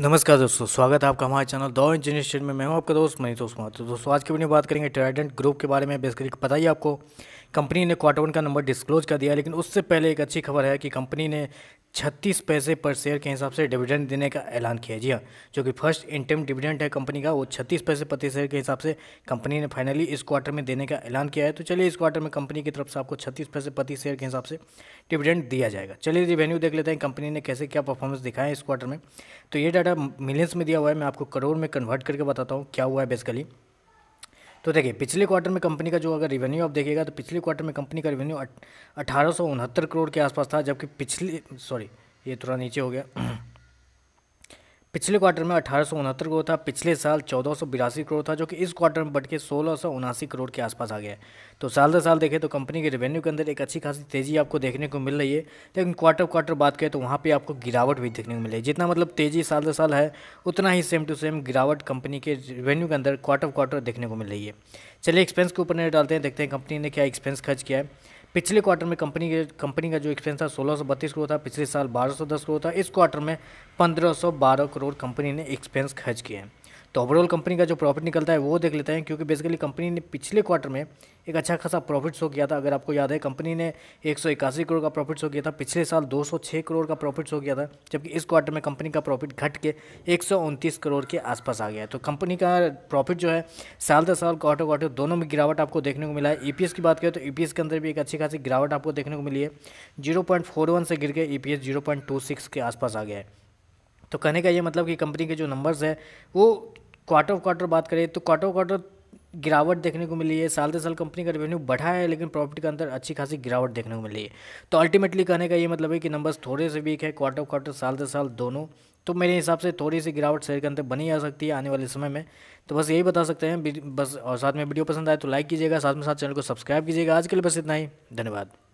नमस्कार दोस्तों स्वागत है आपका हमारे चैनल दो इंजीनियर स्टेट में मैं हूं आपका दोस्त मनीष दोस्त कुमार तो दोस्तों आज की वीडियो में बात करेंगे ट्राइडेंट ग्रुप के बारे में बेसिकली पता ही आपको कंपनी ने क्वार्टर वन का नंबर डिस्क्लोज कर दिया लेकिन उससे पहले एक अच्छी खबर है कि कंपनी ने छत्तीस पैसे पर शेयर के हिसाब से डिविडेंड देने का ऐलान किया है जी हाँ जो कि फर्स्ट इंटर्म डिविडेंड है कंपनी का वो छत्तीस पैसे प्रति शेयर के हिसाब से कंपनी ने फाइनली इस क्वार्टर में देने का ऐलान किया है तो चलिए इस क्वार्टर में कंपनी की तरफ से आपको छत्तीस पैसे प्रति शेयर के हिसाब से डिविडेंड दिया जाएगा चलिए रिवेन्यू देख लेते हैं कंपनी ने कैसे क्या परफॉर्मेंस दिखाया इस क्वार्टर में तो ये डाटा मिलियंस में दिया हुआ है मैं आपको करोड़ में कन्वर्ट करके बताता हूँ क्या हुआ है बेसिकली तो देखिए पिछले क्वार्टर में कंपनी का जो अगर रिवेन्यू आप देखिएगा तो पिछले क्वार्टर में कंपनी का रिवेन्यू अठारह करोड़ के आसपास था जबकि पिछले सॉरी ये थोड़ा नीचे हो गया पिछले क्वार्टर में अठारह करोड़ था पिछले साल चौदह करोड़ था जो कि इस क्वार्टर में बढ़ के सोलह करोड़ के आसपास आ गया है तो साल दर साल देखें तो कंपनी के रेवेन्यू के अंदर एक अच्छी खासी तेज़ी आपको देखने को मिल रही है लेकिन क्वार्टर क्वार्टर बात करें तो वहाँ पे आपको गिरावट भी देखने को मिल रही है जितना मतलब तेज़ी साल दर साल है उतना ही सेम टू सेम गिरावट कंपनी के रेवेन्यू के अंदर क्वार्टर क्वार्टर देखने को मिल रही है चलिए एक्सपेंस के ऊपर नजर डालते हैं देखते हैं कंपनी ने क्या एक्सपेंस खर्च किया है पिछले क्वार्टर में कंपनी के कंपनी का जो एक्सपेंस था सोलह सौ बत्तीस करोड़ था पिछले साल बारह सौ दस करोड़ था इस क्वार्टर में पंद्रह सौ बारह करोड़ कंपनी ने एक्सपेंस खर्च किए हैं तो ओवरऑल कंपनी का जो प्रॉफिट निकलता है वो देख लेते हैं क्योंकि बेसिकली कंपनी ने पिछले क्वार्टर में एक अच्छा खासा प्रॉफिट शो किया था अगर आपको याद है कंपनी ने एक करोड़ का प्रॉफिट शो किया था पिछले साल 206 करोड़ का प्रॉफिट शो किया था जबकि इस क्वार्टर में कंपनी का प्रॉफिट घट के एक करोड़ के आसपास आ गया है तो कंपनी का प्रॉफिट जो है साल दर साल क्वार्टर क्वार्टर दोनों में गिरावट आपको देखने को मिला है ई e की बात करें तो ई e के अंदर भी एक अच्छी खासी गिरावट आपको देखने को मिली है जीरो से गिर के ई e पी के आसपास आ गया है तो कहने का ये मतलब कि कंपनी के जो नंबर्स है वो क्वार्टर ऑफ क्वार्टर बात करें तो क्वार्टर ऑफ क्वार्टर गिरावट देखने को मिली है साल दर साल कंपनी का रेवेन्यू बढ़ा है लेकिन प्रॉफिट के अंदर अच्छी खासी गिरावट देखने को मिली है तो अल्टीमेटली कहने का ये मतलब है कि नंबर्स थोड़े से वीक है क्वार्टर ऑफ क्वार्टर साल दर साल दोनों तो मेरे हिसाब से थोड़ी सी गिरावट शेयर के अंदर बनी जा सकती है आने वाले समय में तो बस यही बता सकते हैं बस और साथ में वीडियो पसंद आए तो लाइक कीजिएगा साथ में साथ चैनल को सब्सक्राइब कीजिएगा आज के लिए बस इतना ही धन्यवाद